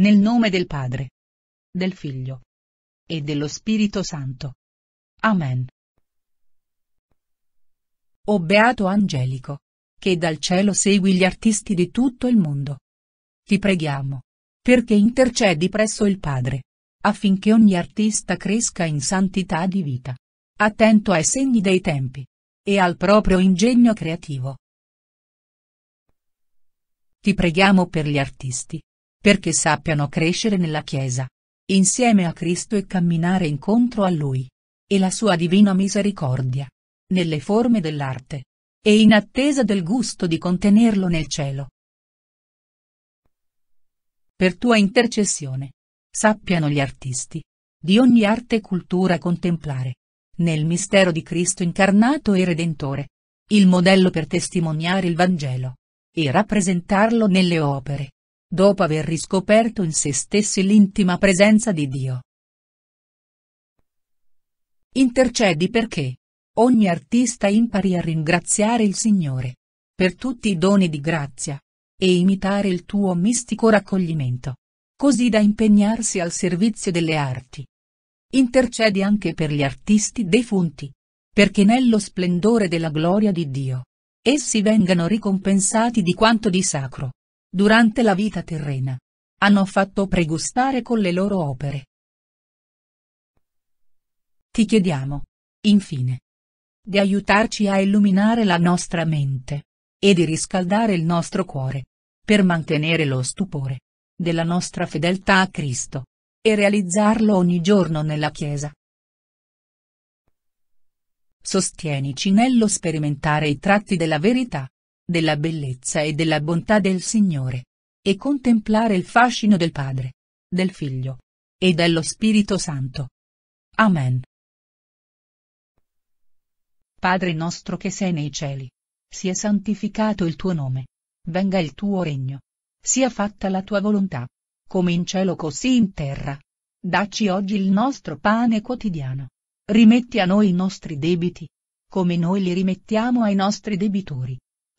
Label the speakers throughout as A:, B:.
A: Nel nome del Padre, del Figlio e dello Spirito Santo. Amen. O Beato Angelico, che dal cielo segui gli artisti di tutto il mondo. Ti preghiamo, perché intercedi presso il Padre, affinché ogni artista cresca in santità di vita, attento ai segni dei tempi e al proprio ingegno creativo. Ti preghiamo per gli artisti, perché sappiano crescere nella Chiesa, insieme a Cristo e camminare incontro a Lui e la sua divina misericordia, nelle forme dell'arte, e in attesa del gusto di contenerlo nel cielo. Per tua intercessione, sappiano gli artisti, di ogni arte e cultura contemplare, nel mistero di Cristo incarnato e Redentore, il modello per testimoniare il Vangelo, e rappresentarlo nelle opere, dopo aver riscoperto in se stessi l'intima presenza di Dio. Intercedi perché ogni artista impari a ringraziare il Signore per tutti i doni di grazia e imitare il tuo mistico raccoglimento, così da impegnarsi al servizio delle arti. Intercedi anche per gli artisti defunti, perché nello splendore della gloria di Dio, essi vengano ricompensati di quanto di sacro durante la vita terrena. Hanno fatto pregustare con le loro opere. Ti chiediamo, infine, di aiutarci a illuminare la nostra mente, e di riscaldare il nostro cuore, per mantenere lo stupore della nostra fedeltà a Cristo, e realizzarlo ogni giorno nella Chiesa. Sostienici nello sperimentare i tratti della verità della bellezza e della bontà del Signore. E contemplare il fascino del Padre, del Figlio e dello Spirito Santo. Amen. Padre nostro che sei nei cieli. Sia santificato il tuo nome. Venga il tuo regno. Sia fatta la tua volontà. Come in cielo così in terra. Dacci oggi il nostro pane quotidiano. Rimetti a noi i nostri debiti. Come noi li rimettiamo ai nostri debitori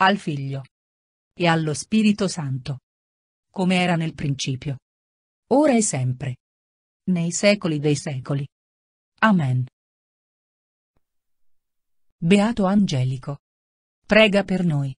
A: al Figlio e allo Spirito Santo. Come era nel principio. Ora e sempre. Nei secoli dei secoli. Amen. Beato Angelico. Prega per noi.